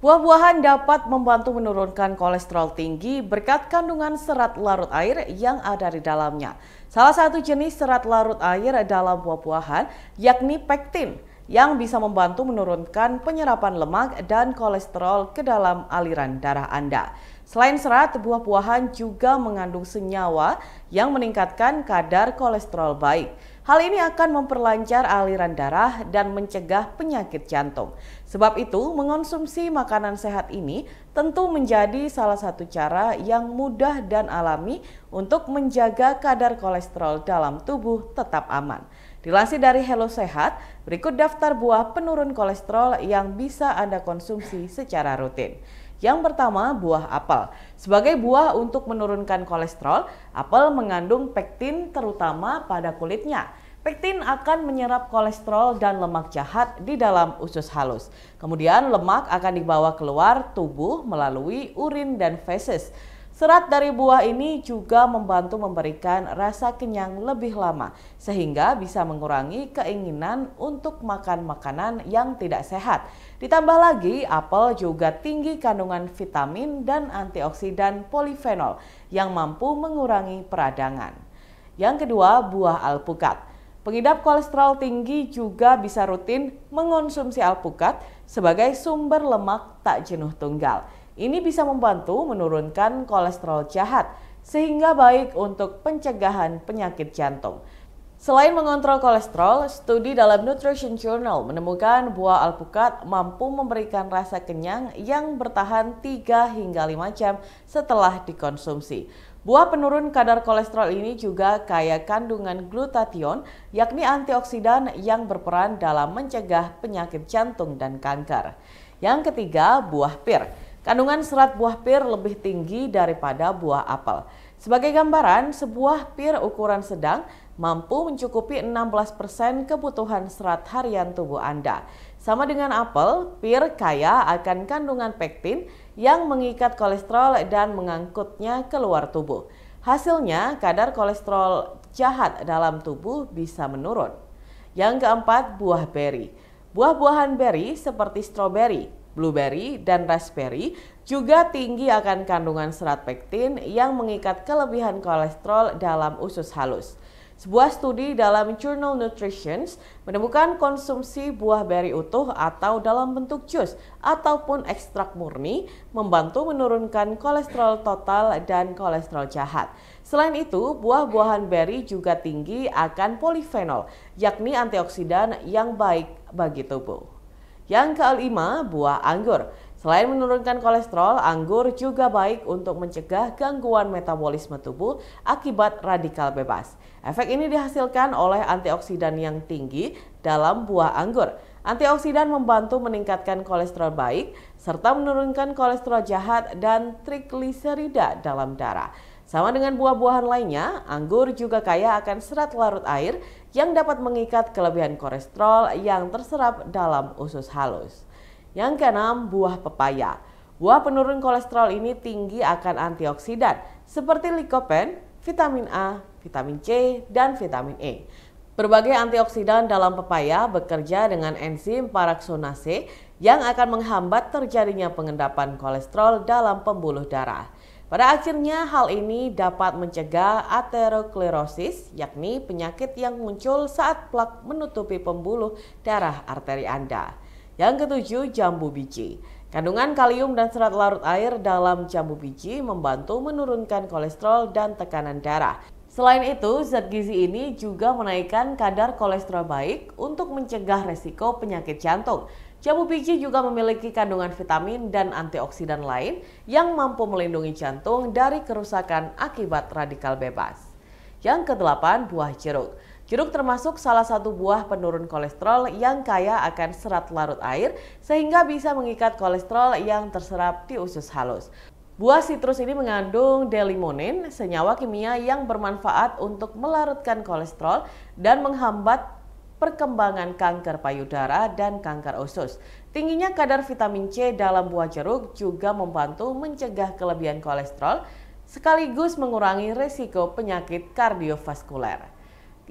Buah-buahan dapat membantu menurunkan kolesterol tinggi berkat kandungan serat larut air yang ada di dalamnya. Salah satu jenis serat larut air dalam buah-buahan yakni pektin yang bisa membantu menurunkan penyerapan lemak dan kolesterol ke dalam aliran darah Anda. Selain serat, buah-buahan juga mengandung senyawa yang meningkatkan kadar kolesterol baik. Hal ini akan memperlancar aliran darah dan mencegah penyakit jantung. Sebab itu, mengonsumsi makanan sehat ini tentu menjadi salah satu cara yang mudah dan alami untuk menjaga kadar kolesterol dalam tubuh tetap aman. Dilansir dari Hello Sehat, berikut daftar buah penurun kolesterol yang bisa Anda konsumsi secara rutin. Yang pertama, buah apel. Sebagai buah untuk menurunkan kolesterol, apel mengandung pektin terutama pada kulitnya. Pektin akan menyerap kolesterol dan lemak jahat di dalam usus halus. Kemudian lemak akan dibawa keluar tubuh melalui urin dan feses. Serat dari buah ini juga membantu memberikan rasa kenyang lebih lama, sehingga bisa mengurangi keinginan untuk makan makanan yang tidak sehat. Ditambah lagi, apel juga tinggi kandungan vitamin dan antioksidan polifenol yang mampu mengurangi peradangan. Yang kedua, buah alpukat. Pengidap kolesterol tinggi juga bisa rutin mengonsumsi alpukat sebagai sumber lemak tak jenuh tunggal ini bisa membantu menurunkan kolesterol jahat sehingga baik untuk pencegahan penyakit jantung. Selain mengontrol kolesterol, studi dalam Nutrition Journal menemukan buah alpukat mampu memberikan rasa kenyang yang bertahan 3 hingga 5 jam setelah dikonsumsi. Buah penurun kadar kolesterol ini juga kaya kandungan glutathione, yakni antioksidan yang berperan dalam mencegah penyakit jantung dan kanker. Yang ketiga, buah pir. Kandungan serat buah pir lebih tinggi daripada buah apel. Sebagai gambaran, sebuah pir ukuran sedang mampu mencukupi 16% kebutuhan serat harian tubuh Anda. Sama dengan apel, pir kaya akan kandungan pektin yang mengikat kolesterol dan mengangkutnya keluar tubuh. Hasilnya, kadar kolesterol jahat dalam tubuh bisa menurun. Yang keempat, buah beri. Buah-buahan beri seperti stroberi, blueberry, dan raspberry juga tinggi akan kandungan serat pektin yang mengikat kelebihan kolesterol dalam usus halus. Sebuah studi dalam Journal Nutrition menemukan konsumsi buah beri utuh atau dalam bentuk jus ataupun ekstrak murni membantu menurunkan kolesterol total dan kolesterol jahat. Selain itu, buah-buahan beri juga tinggi akan polifenol, yakni antioksidan yang baik bagi tubuh. Yang kelima, buah anggur. Selain menurunkan kolesterol, anggur juga baik untuk mencegah gangguan metabolisme tubuh akibat radikal bebas. Efek ini dihasilkan oleh antioksidan yang tinggi dalam buah anggur. Antioksidan membantu meningkatkan kolesterol baik serta menurunkan kolesterol jahat dan trigliserida dalam darah. Sama dengan buah-buahan lainnya, anggur juga kaya akan serat larut air yang dapat mengikat kelebihan kolesterol yang terserap dalam usus halus. Yang keenam, buah pepaya. Buah penurun kolesterol ini tinggi akan antioksidan seperti likopen, vitamin A, vitamin C, dan vitamin E. Berbagai antioksidan dalam pepaya bekerja dengan enzim paraksonase yang akan menghambat terjadinya pengendapan kolesterol dalam pembuluh darah. Pada akhirnya hal ini dapat mencegah aterosklerosis yakni penyakit yang muncul saat plak menutupi pembuluh darah arteri Anda. Yang ketujuh, jambu biji. Kandungan kalium dan serat larut air dalam jambu biji membantu menurunkan kolesterol dan tekanan darah. Selain itu, zat gizi ini juga menaikkan kadar kolesterol baik untuk mencegah resiko penyakit jantung. Jambu biji juga memiliki kandungan vitamin dan antioksidan lain yang mampu melindungi jantung dari kerusakan akibat radikal bebas. Yang kedelapan, buah jeruk. Jeruk termasuk salah satu buah penurun kolesterol yang kaya akan serat larut air sehingga bisa mengikat kolesterol yang terserap di usus halus. Buah sitrus ini mengandung delimonin, senyawa kimia yang bermanfaat untuk melarutkan kolesterol dan menghambat perkembangan kanker payudara dan kanker usus. Tingginya kadar vitamin C dalam buah jeruk juga membantu mencegah kelebihan kolesterol sekaligus mengurangi resiko penyakit kardiovaskuler.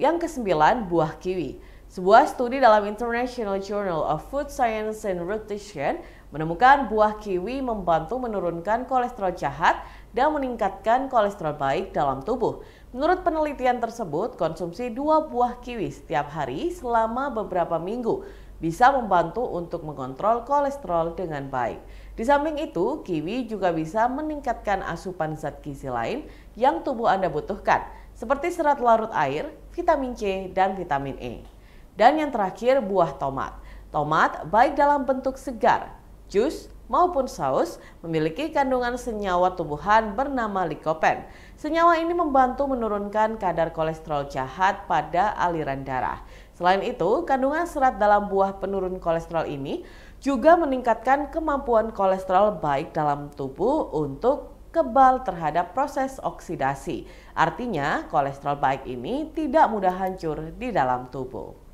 Yang kesembilan, buah kiwi. Sebuah studi dalam International Journal of Food Science and Nutrition menemukan buah kiwi membantu menurunkan kolesterol jahat dan meningkatkan kolesterol baik dalam tubuh. Menurut penelitian tersebut, konsumsi dua buah kiwi setiap hari selama beberapa minggu bisa membantu untuk mengontrol kolesterol dengan baik. Di samping itu, kiwi juga bisa meningkatkan asupan zat gizi lain yang tubuh Anda butuhkan, seperti serat larut air, vitamin C, dan vitamin E. Dan yang terakhir buah tomat. Tomat baik dalam bentuk segar, jus, maupun saus memiliki kandungan senyawa tumbuhan bernama likopen. Senyawa ini membantu menurunkan kadar kolesterol jahat pada aliran darah. Selain itu, kandungan serat dalam buah penurun kolesterol ini juga meningkatkan kemampuan kolesterol baik dalam tubuh untuk kebal terhadap proses oksidasi. Artinya, kolesterol baik ini tidak mudah hancur di dalam tubuh.